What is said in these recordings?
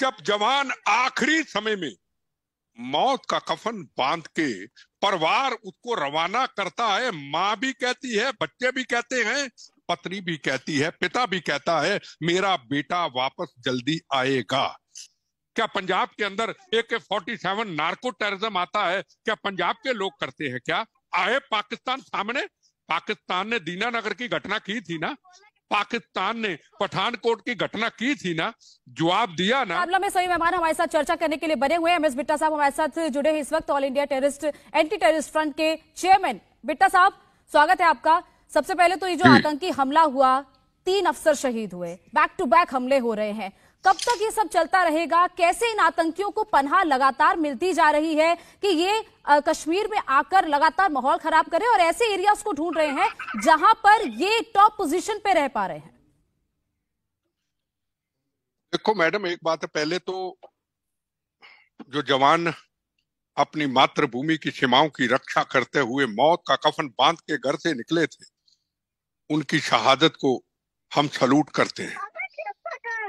जब जवान आखिरी समय में मौत का कफन बांध के परिवार उसको रवाना करता है माँ भी कहती है बच्चे भी कहते हैं पत्नी भी कहती है पिता भी कहता है मेरा बेटा वापस जल्दी आएगा क्या पंजाब के अंदर एक फोर्टी सेवन नार्को टेरिज्म आता है क्या पंजाब के लोग करते हैं क्या आए पाकिस्तान सामने पाकिस्तान ने दीनानगर की घटना की थी ना पाकिस्तान ने पठानकोट की घटना की थी ना जवाब दिया ना मामला में सही मेहमान हमारे साथ चर्चा करने के लिए बने हुए एमएस बिट्टा साहब हमारे साथ जुड़े हैं इस वक्त all India terrorist anti terrorist front के चेयरमैन बिट्टा साहब स्वागत है आपका सबसे पहले तो ये जो आतंकी हमला हुआ तीन अफसर शहीद हुए बैक टू बैक हमले हो रहे हैं कब तक ये सब चलता रहेगा कैसे इन आतंकियों को पनाह लगातार मिलती जा रही है कि ये कश्मीर में आकर लगातार माहौल खराब करें और ऐसे एरियाज को ढूंढ रहे हैं जहां पर ये टॉप पोजीशन पे रह पा रहे हैं देखो मैडम एक बात है पहले तो जो जवान अपनी मातृभूमि की सीमाओं की रक्षा करते हुए मौत का कफन बांध के घर से निकले थे उनकी शहादत को हम सलूट करते हैं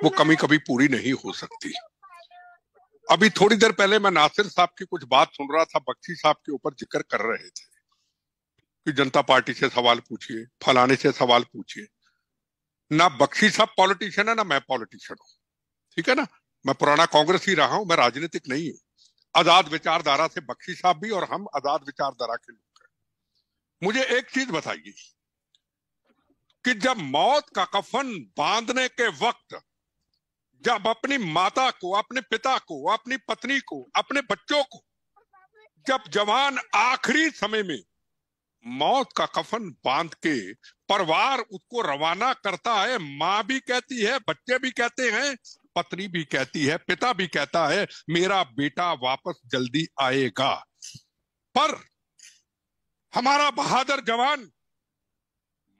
वो कमी कभी पूरी नहीं हो सकती अभी थोड़ी देर पहले मैं नासिर साहब की कुछ बात सुन रहा था बख्शी साहब के ऊपर जिक्र कर रहे थे कि जनता पार्टी से सवाल पूछिए फलाने से सवाल पूछिए ना बख्शी साहब पॉलिटिशियन है ना मैं पॉलिटिशियन हूँ ठीक है ना मैं पुराना कांग्रेस ही रहा हूं मैं राजनीतिक नहीं हूँ आजाद विचारधारा से बख्शी साहब भी और हम आजाद विचारधारा के लोग हैं मुझे एक चीज बताइए कि जब मौत का कफन बांधने के वक्त जब अपनी माता को अपने पिता को अपनी पत्नी को अपने बच्चों को जब जवान आखिरी समय में मौत का कफन बांध के परिवार उसको रवाना करता है माँ भी कहती है बच्चे भी कहते हैं पत्नी भी कहती है पिता भी कहता है मेरा बेटा वापस जल्दी आएगा पर हमारा बहादुर जवान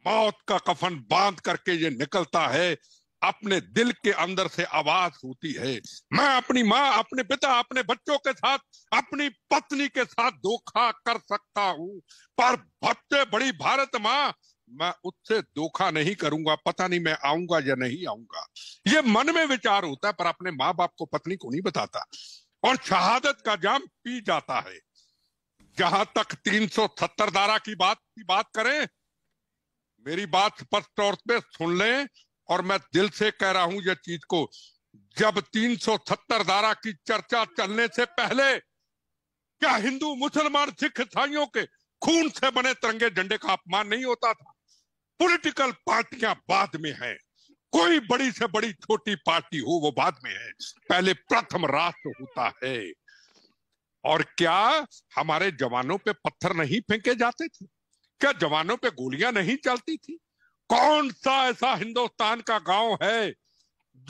मौत का कफन बांध करके ये निकलता है अपने दिल के अंदर से आवाज होती है मैं अपनी माँ अपने पिता अपने बच्चों के साथ अपनी पत्नी के साथ धोखा कर सकता हूँ पर भट्टे बड़ी भारत माँ मैं उससे धोखा नहीं करूंगा पता नहीं मैं आऊंगा या नहीं आऊंगा ये मन में विचार होता है पर अपने माँ बाप को पत्नी को नहीं बताता और शहादत का जाम पी जाता है जहां तक सत्तर धारा की बात की बात करें मेरी बात स्पष्ट तौर पर सुन लें और मैं दिल से कह रहा हूं यह चीज को जब 370 धारा की चर्चा चलने से पहले क्या हिंदू मुसलमान सिख ईसाइयों के खून से बने तिरंगे झंडे का अपमान नहीं होता था पॉलिटिकल पार्टियां बाद में हैं कोई बड़ी से बड़ी छोटी पार्टी हो वो बाद में है पहले प्रथम राष्ट्र होता है और क्या हमारे जवानों पे पत्थर नहीं फेंके जाते थे क्या जवानों पे गोलियां नहीं चलती थी कौन सा ऐसा हिंदुस्तान का गांव है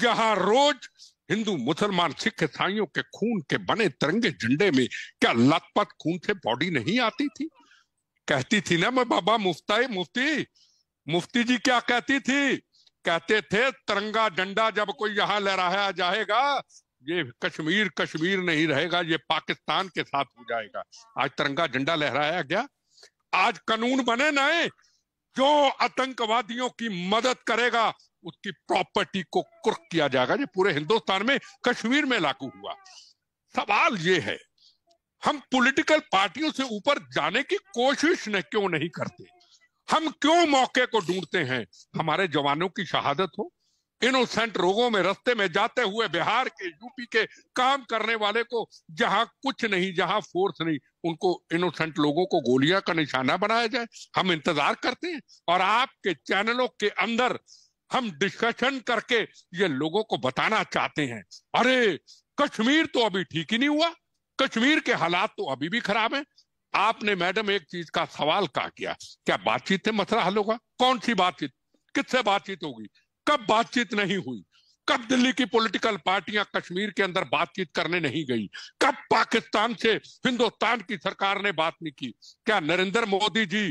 जहां रोज हिंदू मुसलमान सिख ईसाइयों के खून के बने तिरंगे झंडे में क्या लतपत खून से बॉडी नहीं आती थी कहती थी ना मैं बाबा मुफ्ताई मुफ्ती मुफ्ती जी क्या कहती थी कहते थे तिरंगा झंडा जब कोई यहाँ लहराया जाएगा ये कश्मीर कश्मीर नहीं रहेगा ये पाकिस्तान के साथ हो जाएगा आज तिरंगा झंडा लहराया गया आज कानून बने नए जो आतंकवादियों की मदद करेगा उसकी प्रॉपर्टी को कुर्क किया जाएगा ये पूरे हिंदुस्तान में कश्मीर में लागू हुआ सवाल ये है हम पॉलिटिकल पार्टियों से ऊपर जाने की कोशिश न क्यों नहीं करते हम क्यों मौके को ढूंढते हैं हमारे जवानों की शहादत हो इनोसेंट रोगों में रस्ते में जाते हुए बिहार के यूपी के काम करने वाले को जहां कुछ नहीं जहां फोर्स नहीं उनको इनोसेंट लोगों को गोलियां का निशाना बनाया जाए हम इंतजार करते हैं और आपके चैनलों के अंदर हम डिस्कशन करके ये लोगों को बताना चाहते हैं अरे कश्मीर तो अभी ठीक ही नहीं हुआ कश्मीर के हालात तो अभी भी खराब है आपने मैडम एक चीज का सवाल कहा किया क्या बातचीत से मसला हल होगा कौन सी बातचीत किससे बातचीत होगी कब बातचीत नहीं हुई कब दिल्ली की पॉलिटिकल पार्टियां कश्मीर के अंदर बातचीत करने नहीं गई कब पाकिस्तान से हिंदुस्तान की सरकार ने बात नहीं की क्या नरेंद्र मोदी जी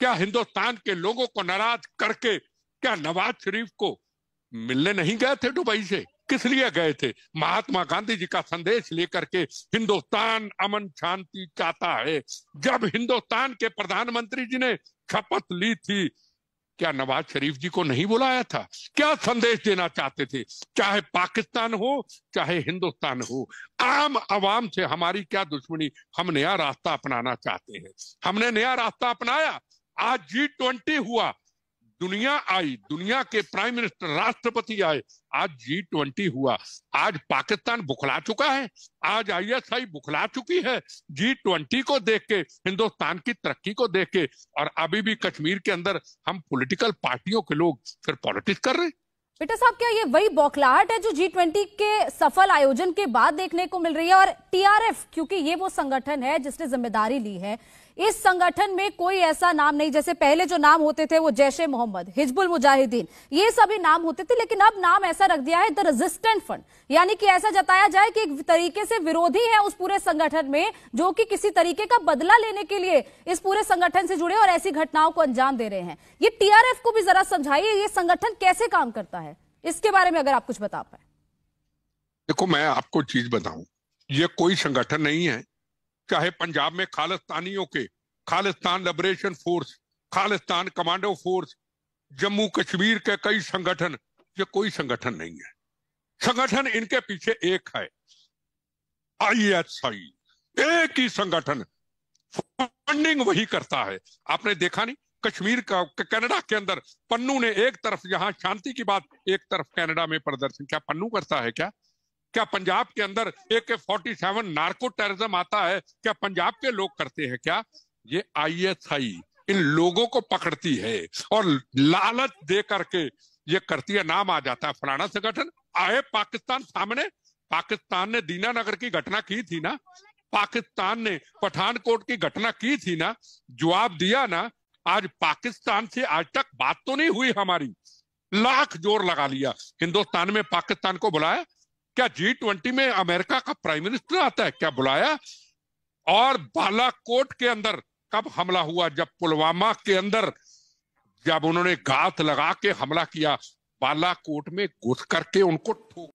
क्या हिंदुस्तान के लोगों को नाराज करके क्या नवाज शरीफ को मिलने नहीं गए थे दुबई से किस लिए गए थे महात्मा गांधी जी का संदेश लेकर के हिंदुस्तान अमन शांति चाहता है जब हिंदुस्तान के प्रधानमंत्री जी ने शपथ ली थी क्या नवाज शरीफ जी को नहीं बुलाया था क्या संदेश देना चाहते थे चाहे पाकिस्तान हो चाहे हिंदुस्तान हो आम आवाम से हमारी क्या दुश्मनी हम नया रास्ता अपनाना चाहते हैं हमने नया रास्ता अपनाया आज जी ट्वेंटी हुआ दुनिया आई दुनिया के प्राइम मिनिस्टर राष्ट्रपति आए आज जी ट्वेंटी हुआ आज पाकिस्तान बुखला चुका है आज आईएसआई बुखला चुकी है जी ट्वेंटी को देख के हिंदुस्तान की तरक्की को देख के और अभी भी कश्मीर के अंदर हम पॉलिटिकल पार्टियों के लोग फिर पॉलिटिक्स कर रहे बेटा साहब क्या ये वही बौखलाहट है जो जी ट्वेंटी के सफल आयोजन के बाद देखने को मिल रही है और टीआरएफ क्योंकि ये वो संगठन है जिसने जिम्मेदारी ली है इस संगठन में कोई ऐसा नाम नहीं जैसे पहले जो नाम होते थे वो जैश ए मोहम्मद हिजबुल मुजाहिदीन ये सभी नाम होते थे लेकिन अब नाम ऐसा रख दिया है द रेजिस्टेंट फंड यानी कि ऐसा जताया जाए कि एक तरीके से विरोधी है उस पूरे संगठन में जो कि किसी तरीके का बदला लेने के लिए इस पूरे संगठन से जुड़े और ऐसी घटनाओं को अंजाम दे रहे हैं ये टीआरएफ को भी जरा समझाइए ये संगठन कैसे काम करता है इसके बारे में अगर आप कुछ बता पाए देखो मैं आपको चीज बताऊं ये कोई संगठन नहीं है चाहे पंजाब में खालिस्तानियों के Khalistan liberation force Khalistan commando force Jammu Kashmir के कई संगठन ये कोई संगठन नहीं है संगठन इनके पीछे एक है आईएसआई एक ही संगठन फंडिंग वही करता है आपने देखा नहीं कश्मीर का कनाडा के अंदर पन्नू ने एक तरफ जहां शांति की बात एक तरफ कनाडा में प्रदर्शन क्या पन्नू करता है क्या क्या पंजाब के अंदर ए के फोर्टी सेवन नार्को टेरिज्म आता है क्या पंजाब के लोग करते हैं क्या ये आईएसआई इन लोगों को पकड़ती है और लालच दे करके ये करती है नाम आ जाता है फलाना संगठन आए पाकिस्तान सामने पाकिस्तान ने दीनानगर की घटना की थी ना पाकिस्तान ने पठानकोट की घटना की थी ना जवाब दिया ना आज पाकिस्तान से आज तक बात तो नहीं हुई हमारी लाख जोर लगा लिया हिंदुस्तान में पाकिस्तान को बुलाया क्या जी ट्वेंटी में अमेरिका का प्राइम मिनिस्टर आता है क्या बुलाया और बालाकोट के अंदर कब हमला हुआ जब पुलवामा के अंदर जब उन्होंने घात लगा के हमला किया बालाकोट में घुस करके उनको ठोक